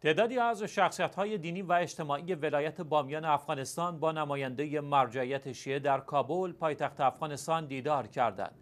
تعدادی از شخصیت های دینی و اجتماعی ولایت بامیان افغانستان با نماینده مرجعیت شیعه در کابل پایتخت افغانستان دیدار کردند.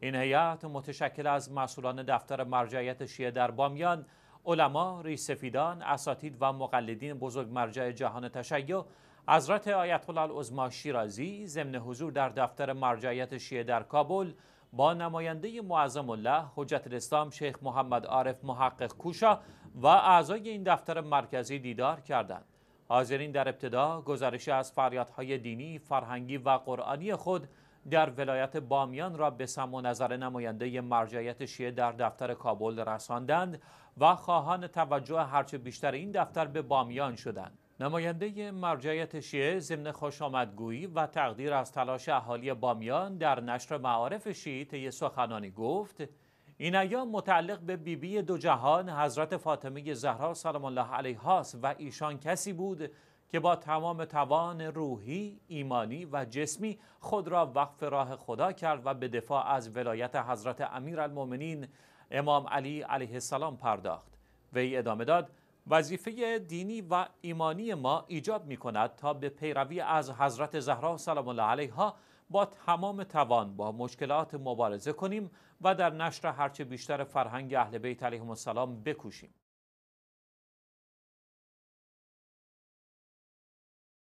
این هیئت متشکل از مسئولان دفتر مرجعیت شیعه در بامیان، علما، ریسفیدان، اساتید و مقلدین بزرگ مرجع جهان تشیع، حضرت آیت الله العظما شیرازی ضمن حضور در دفتر مرجعیت شیعه در کابل با نماینده معظم الله حجت الاسلام شیخ محمد عارف محقق کوشا و اعضای این دفتر مرکزی دیدار کردند. حاضرین در ابتدا گزارش از فریادهای دینی، فرهنگی و قرآنی خود در ولایت بامیان را به سم و نظر نماینده مرجعیت شیعه در دفتر کابل رساندند و خواهان توجه هرچه بیشتر این دفتر به بامیان شدند. نماینده مرجعیت شیعه ضمن خوش آمدگویی و تقدیر از تلاش اهالی بامیان در نشر معارف شیعی سخنانی گفت این ایام متعلق به بیبی بی دو جهان حضرت فاطمه زهرا سلام الله علیه است و ایشان کسی بود که با تمام توان روحی، ایمانی و جسمی خود را وقف راه خدا کرد و به دفاع از ولایت حضرت امیر امام علی علیه السلام پرداخت. وی ادامه داد وظیفه دینی و ایمانی ما ایجاب می کند تا به پیروی از حضرت زهرا سلام الله علیها با تمام توان با مشکلات مبارزه کنیم و در نشر هرچه بیشتر فرهنگ اهل بیت علیهم السلام بکوشیم